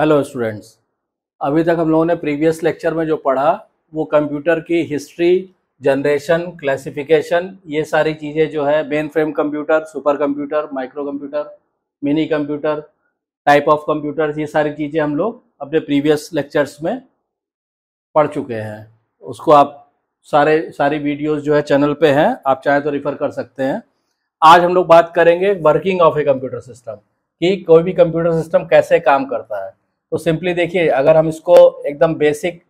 Hello students अभी तक हम लोगों ने प्रीवियस लेक्चर में जो पढ़ा वो कंप्यूटर की हिस्ट्री जनरेशन क्लासिफिकेशन ये सारी चीज़ें जो है main frame computer super computer micro computer mini computer type of computers ये सारी चीज़ें हम लोग अपने प्रीवियस लेक्चर्स में पढ़ चुके हैं उसको आप सारे सारी वीडियोज़ जो है चैनल पर हैं आप चाहें तो रिफ़र कर सकते हैं आज हम लोग बात करेंगे working of a computer system कि कोई भी कंप्यूटर सिस्टम कैसे काम करता है तो सिंपली देखिए अगर हम इसको एकदम बेसिक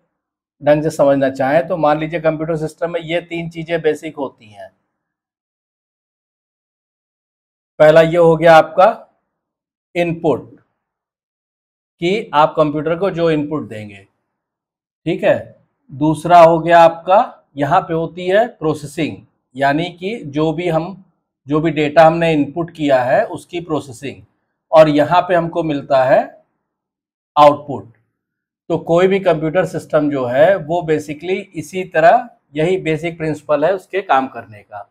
ढंग से समझना चाहें तो मान लीजिए कंप्यूटर सिस्टम में ये तीन चीज़ें बेसिक होती हैं पहला ये हो गया आपका इनपुट कि आप कंप्यूटर को जो इनपुट देंगे ठीक है दूसरा हो गया आपका यहाँ पे होती है प्रोसेसिंग यानी कि जो भी हम जो भी डेटा हमने इनपुट किया है उसकी प्रोसेसिंग और यहाँ पे हमको मिलता है आउटपुट तो कोई भी कंप्यूटर सिस्टम जो है वो बेसिकली इसी तरह यही बेसिक प्रिंसिपल है उसके काम करने का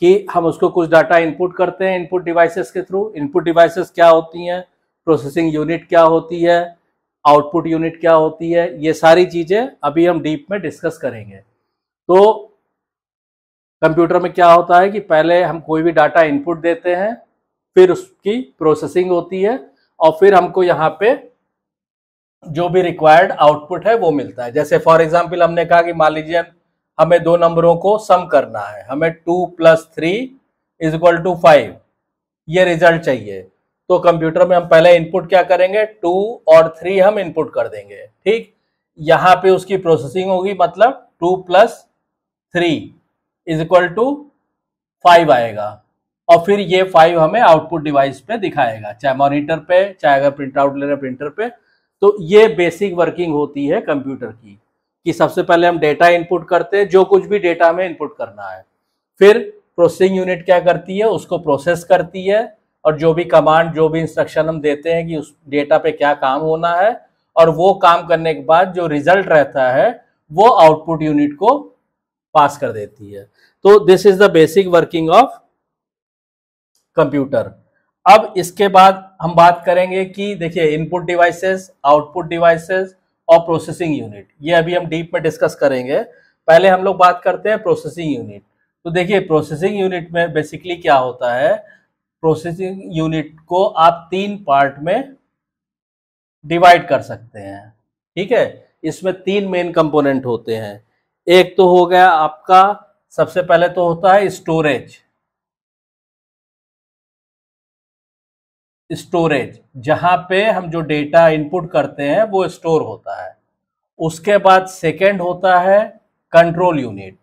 कि हम उसको कुछ डाटा इनपुट करते हैं इनपुट डिवाइसेस के थ्रू इनपुट डिवाइसेस क्या होती हैं प्रोसेसिंग यूनिट क्या होती है आउटपुट यूनिट क्या होती है ये सारी चीज़ें अभी हम डीप में डिस्कस करेंगे तो कंप्यूटर में क्या होता है कि पहले हम कोई भी डाटा इनपुट देते हैं फिर उसकी प्रोसेसिंग होती है और फिर हमको यहाँ पे जो भी रिक्वायर्ड आउटपुट है वो मिलता है जैसे फॉर एग्जाम्पल हमने कहा कि मान लीजिए हमें दो नंबरों को सम करना है हमें two plus three is equal to five ये रिजल्ट चाहिए तो कंप्यूटर में हम पहले इनपुट क्या करेंगे टू और थ्री हम इनपुट कर देंगे ठीक यहाँ पे उसकी प्रोसेसिंग होगी मतलब two plus three is equal to five आएगा और फिर ये फाइव हमें आउटपुट डिवाइस पे दिखाएगा चाहे मॉनिटर पे चाहे अगर प्रिंट आउट ले रहे प्रिंटर पे तो ये बेसिक वर्किंग होती है कंप्यूटर की कि सबसे पहले हम डेटा इनपुट करते हैं जो कुछ भी डेटा में इनपुट करना है फिर प्रोसेसिंग यूनिट क्या करती है उसको प्रोसेस करती है और जो भी कमांड जो भी इंस्ट्रक्शन हम देते हैं कि उस डेटा पे क्या काम होना है और वो काम करने के बाद जो रिजल्ट रहता है वो आउटपुट यूनिट को पास कर देती है तो this is the basic working of computer अब इसके बाद हम बात करेंगे कि देखिए इनपुट डिवाइसेस आउटपुट डिवाइसेस और प्रोसेसिंग यूनिट ये अभी हम डीप में डिस्कस करेंगे पहले हम लोग बात करते हैं प्रोसेसिंग यूनिट तो देखिए प्रोसेसिंग यूनिट में बेसिकली क्या होता है प्रोसेसिंग यूनिट को आप तीन पार्ट में डिवाइड कर सकते हैं ठीक है इसमें तीन मेन कंपोनेंट होते हैं एक तो हो गया आपका सबसे पहले तो होता है स्टोरेज स्टोरेज जहाँ पे हम जो डेटा इनपुट करते हैं वो स्टोर होता है उसके बाद सेकेंड होता है कंट्रोल यूनिट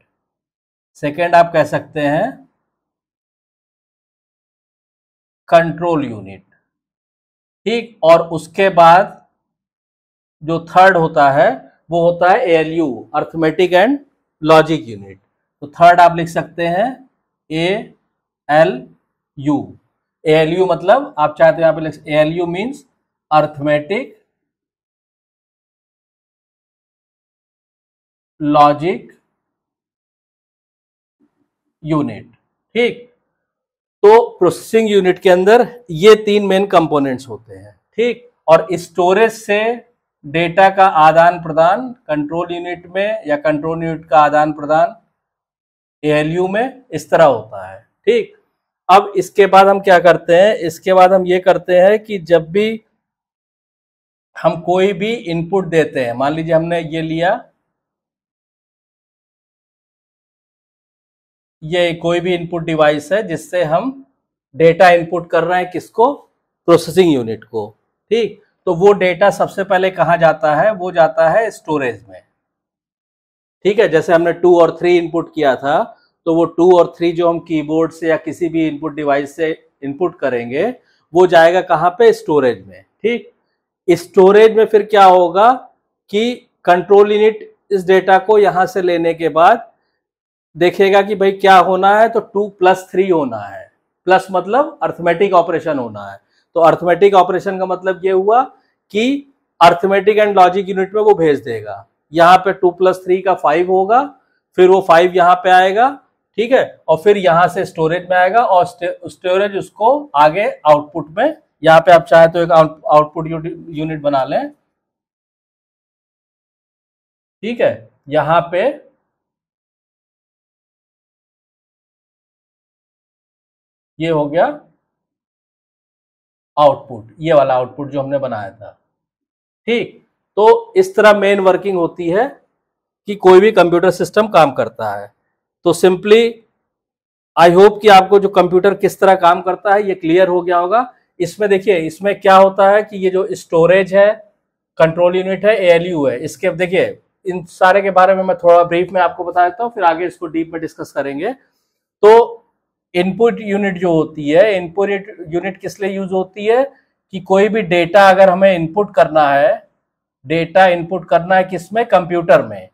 सेकेंड आप कह सकते हैं कंट्रोल यूनिट ठीक और उसके बाद जो थर्ड होता है वो होता है L U arithmetic and logic unit तो थर्ड आप लिख सकते हैं ए एल यू यू मतलब आप चाहते हो यहां पे लिख U means arithmetic logic unit ठीक तो प्रोसेसिंग यूनिट के अंदर ये तीन मेन कंपोनेंट्स होते हैं ठीक और स्टोरेज से डेटा का आदान प्रदान कंट्रोल यूनिट में या कंट्रोल यूनिट का आदान प्रदान एलयू में इस तरह होता है ठीक अब इसके बाद हम क्या करते हैं इसके बाद हम ये करते हैं कि जब भी हम कोई भी इनपुट देते हैं मान लीजिए हमने ये लिया ये कोई भी इनपुट डिवाइस है जिससे हम डेटा इनपुट कर रहे हैं किसको प्रोसेसिंग यूनिट को ठीक तो वो डेटा सबसे पहले कहाँ जाता है वो जाता है स्टोरेज में ठीक है जैसे हमने टू और थ्री इनपुट किया था तो वो टू और थ्री जो हम कीबोर्ड से या किसी भी इनपुट डिवाइस से इनपुट करेंगे वो जाएगा कहाँ पे स्टोरेज में ठीक स्टोरेज में फिर क्या होगा कि कंट्रोल यूनिट इस डेटा को यहां से लेने के बाद देखेगा कि भाई क्या होना है तो टू प्लस थ्री होना है प्लस मतलब अर्थमेटिक ऑपरेशन होना है तो अर्थमेटिक ऑपरेशन का मतलब ये हुआ कि अर्थमेटिक एंड लॉजिक यूनिट में वो भेज देगा यहाँ पे टू प्लस थ्री का फाइव होगा फिर वो फाइव यहाँ पे आएगा ठीक है और फिर यहां से स्टोरेज में आएगा और स्टोरेज उसको आगे आउटपुट में यहां पे आप चाहे तो एक आउटपुट यूनिट बना लें ठीक है यहां पे ये हो गया आउटपुट ये वाला आउटपुट जो हमने बनाया था ठीक तो इस तरह मेन वर्किंग होती है कि कोई भी कंप्यूटर सिस्टम काम करता है तो सिंपली आई होप कि आपको जो कंप्यूटर किस तरह काम करता है ये क्लियर हो गया होगा इसमें देखिए इसमें क्या होता है कि ये जो स्टोरेज है कंट्रोल यूनिट है एएलयू है इसके देखिए इन सारे के बारे में मैं थोड़ा ब्रीफ में आपको बता देता हूँ फिर आगे इसको डीप में डिस्कस करेंगे तो इनपुट यूनिट जो होती है इनपुट यूनिट किस लिए यूज होती है कि कोई भी डेटा अगर हमें इनपुट करना है डेटा इनपुट करना है किसमें कंप्यूटर में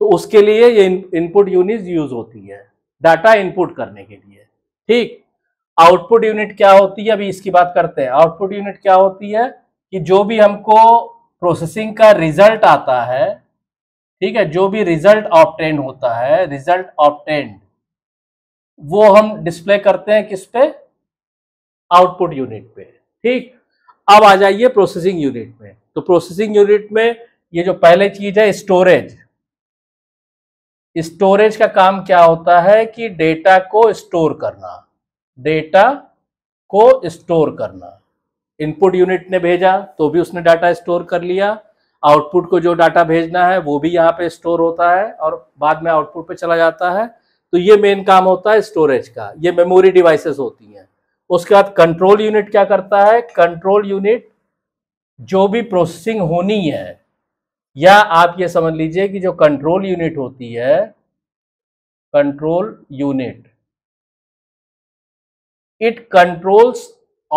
तो उसके लिए ये इनपुट यूनिट यूज होती है डाटा इनपुट करने के लिए ठीक आउटपुट यूनिट क्या होती है अभी इसकी बात करते हैं आउटपुट यूनिट क्या होती है कि जो भी हमको प्रोसेसिंग का रिजल्ट आता है ठीक है जो भी रिजल्ट ऑप्टेंड होता है रिजल्ट ऑप्टेंड वो हम डिस्प्ले करते हैं किस पे आउटपुट यूनिट पे ठीक अब आ जाइए प्रोसेसिंग यूनिट में तो प्रोसेसिंग यूनिट में ये जो पहले चीज है स्टोरेज स्टोरेज का काम क्या होता है कि डेटा को स्टोर करना डेटा को स्टोर करना इनपुट यूनिट ने भेजा तो भी उसने डाटा स्टोर कर लिया आउटपुट को जो डाटा भेजना है वो भी यहाँ पे स्टोर होता है और बाद में आउटपुट पे चला जाता है तो ये मेन काम होता है स्टोरेज का ये मेमोरी डिवाइसेस होती हैं उसके बाद कंट्रोल यूनिट क्या करता है कंट्रोल यूनिट जो भी प्रोसेसिंग होनी है या आप ये समझ लीजिए कि जो कंट्रोल यूनिट होती है control unit it controls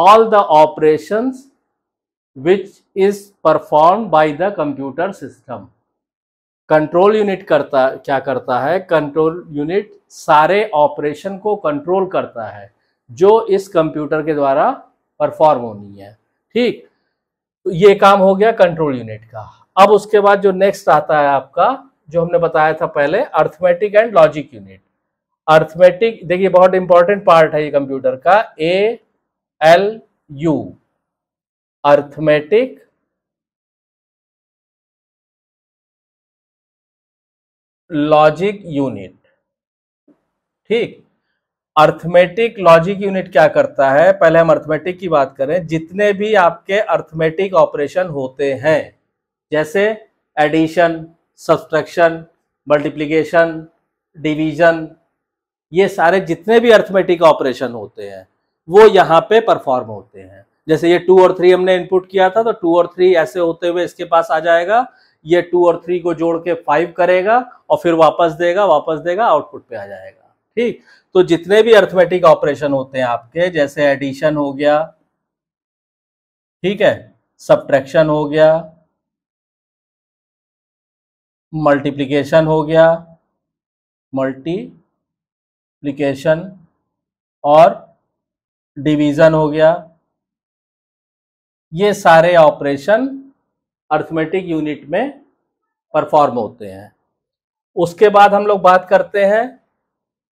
all the operation which is perform by the computer system control unit करता क्या करता है कंट्रोल यूनिट सारे ऑपरेशन को कंट्रोल करता है जो इस कंप्यूटर के द्वारा परफॉर्म होनी है ठीक तो ये काम हो गया कंट्रोल यूनिट का अब उसके बाद जो नेक्स्ट आता है आपका जो हमने बताया था पहले arithmetic and logic unit arithmetic देखिए बहुत इंपॉर्टेंट पार्ट है ये कंप्यूटर का A L U arithmetic logic unit ठीक अर्थमेटिक लॉजिक यूनिट क्या करता है पहले हम अर्थमेटिक की बात करें जितने भी आपके अर्थमेटिक ऑपरेशन होते हैं जैसे एडिशन सब्सट्रैक्शन मल्टीप्लीकेशन डिवीजन ये सारे जितने भी अर्थमेटिक ऑपरेशन होते हैं वो यहाँ पे परफॉर्म होते हैं जैसे ये टू और थ्री हमने इनपुट किया था तो टू और थ्री ऐसे होते हुए इसके पास आ जाएगा ये टू और थ्री को जोड़ के फाइव करेगा और फिर वापस देगा वापस देगा आउटपुट पे आ जाएगा ठीक तो जितने भी अर्थमेटिक ऑपरेशन होते हैं आपके जैसे एडिशन हो गया ठीक है सब्ट्रैक्शन हो गया मल्टीप्लिकेशन हो गया मल्टीप्लिकेशन और डिवीज़न हो गया ये सारे ऑपरेशन अर्थमेटिक यूनिट में परफॉर्म होते हैं उसके बाद हम लोग बात करते हैं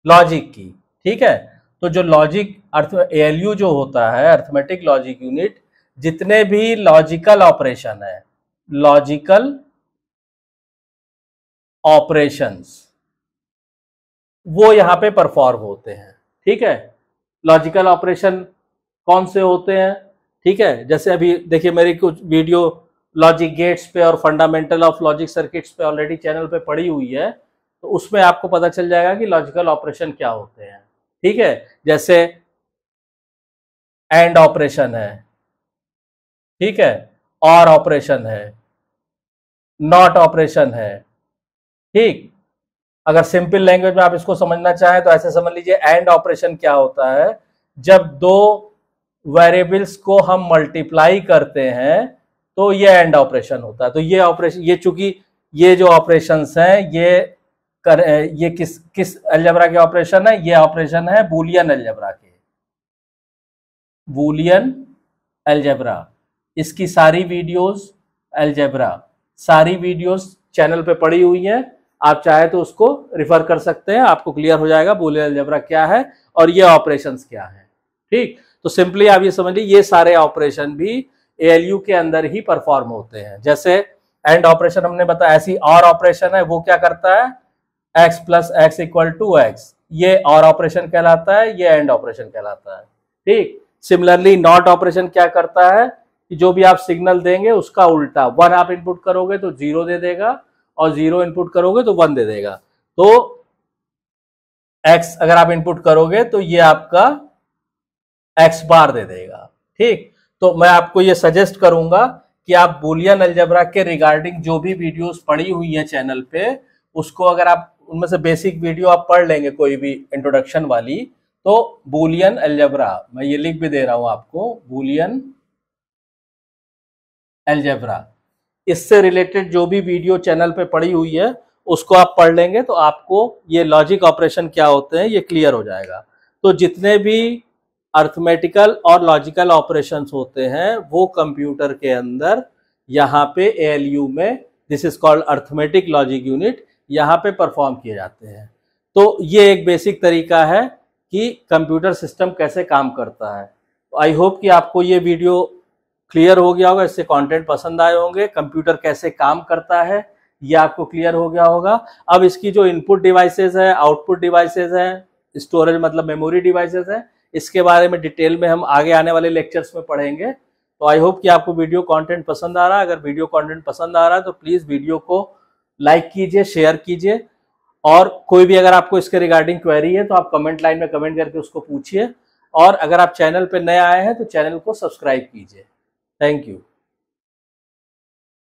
लॉजिक की ठीक है तो जो लॉजिक अर्थ एल जो होता है अर्थमेटिक लॉजिक यूनिट जितने भी लॉजिकल ऑपरेशन है लॉजिकल ऑपरेशंस वो यहां पे परफॉर्म होते हैं ठीक है लॉजिकल ऑपरेशन कौन से होते हैं ठीक है जैसे अभी देखिए मेरी कुछ वीडियो लॉजिक गेट्स पे और फंडामेंटल ऑफ लॉजिक सर्किट्स पे ऑलरेडी चैनल पे पड़ी हुई है तो उसमें आपको पता चल जाएगा कि लॉजिकल ऑपरेशन क्या होते हैं ठीक है जैसे एंड ऑपरेशन है ठीक है और ऑपरेशन है नॉट ऑपरेशन है ठीक अगर सिंपल लैंग्वेज में आप इसको समझना चाहें तो ऐसे समझ लीजिए एंड ऑपरेशन क्या होता है जब दो वेरिएबल्स को हम मल्टीप्लाई करते हैं तो ये एंड ऑपरेशन होता है तो ये ऑपरेशन ये चूंकि ये जो ऑपरेशन हैं ये कर ये किस किस अल्जबरा के ऑपरेशन है ये ऑपरेशन है बुलियन अल्जबरा के बुलियन अल्जबरा इसकी सारी वीडियोस अल्जबरा सारी वीडियोस चैनल पे पड़ी हुई है आप चाहे तो उसको रिफर कर सकते हैं आपको क्लियर हो जाएगा बोले अलजबरा क्या है और ये ऑपरेशन क्या है ठीक तो सिंपली आप ये समझ लीजिए ये सारे ऑपरेशन भी एएलयू के अंदर ही परफॉर्म होते हैं जैसे एंड ऑपरेशन हमने बताया ऐसी और ऑपरेशन है वो क्या करता है X plus X equal to X ये और ऑपरेशन कहलाता है ये एंड ऑपरेशन कहलाता है ठीक सिमिलरली नॉट ऑपरेशन क्या करता है कि जो भी आप सिग्नल देंगे उसका उल्टा वन आप इनपुट करोगे तो जीरो दे देगा और जीरो इनपुट करोगे तो वन दे देगा तो एक्स अगर आप इनपुट करोगे तो ये आपका एक्स बार दे देगा ठीक तो मैं आपको ये सजेस्ट करूंगा कि आप बोलियन अलजबरा के रिगार्डिंग जो भी वीडियोस पड़ी हुई है चैनल पे उसको अगर आप उनमें से बेसिक वीडियो आप पढ़ लेंगे कोई भी इंट्रोडक्शन वाली तो बोलियन अलजबरा मैं ये लिख भी दे रहा हूं आपको बोलियन अलजबरा इससे रिलेटेड जो भी वीडियो चैनल पे पड़ी हुई है उसको आप पढ़ लेंगे तो आपको ये लॉजिक ऑपरेशन क्या होते हैं ये क्लियर हो जाएगा तो जितने भी अर्थमेटिकल और लॉजिकल ऑपरेशन होते हैं वो कंप्यूटर के अंदर यहाँ पे ए में this is called arithmetic logic unit यहाँ पे परफॉर्म किए जाते हैं तो ये एक बेसिक तरीका है कि कंप्यूटर सिस्टम कैसे काम करता है तो आई होप कि आपको ये वीडियो क्लियर हो गया होगा इससे कंटेंट पसंद आए होंगे कंप्यूटर कैसे काम करता है ये आपको क्लियर हो गया होगा अब इसकी जो इनपुट डिवाइसेस है आउटपुट डिवाइसेस है स्टोरेज मतलब मेमोरी डिवाइसेस है इसके बारे में डिटेल में हम आगे आने वाले लेक्चर्स में पढ़ेंगे तो आई होप कि आपको वीडियो कॉन्टेंट पसंद आ रहा है अगर वीडियो कॉन्टेंट पसंद आ रहा है तो प्लीज़ वीडियो को लाइक कीजिए शेयर कीजिए और कोई भी अगर आपको इसके रिगार्डिंग क्वेरी है तो आप कमेंट लाइन में कमेंट करके उसको पूछिए और अगर आप चैनल पर नए आए हैं तो चैनल को सब्सक्राइब कीजिए Thank you.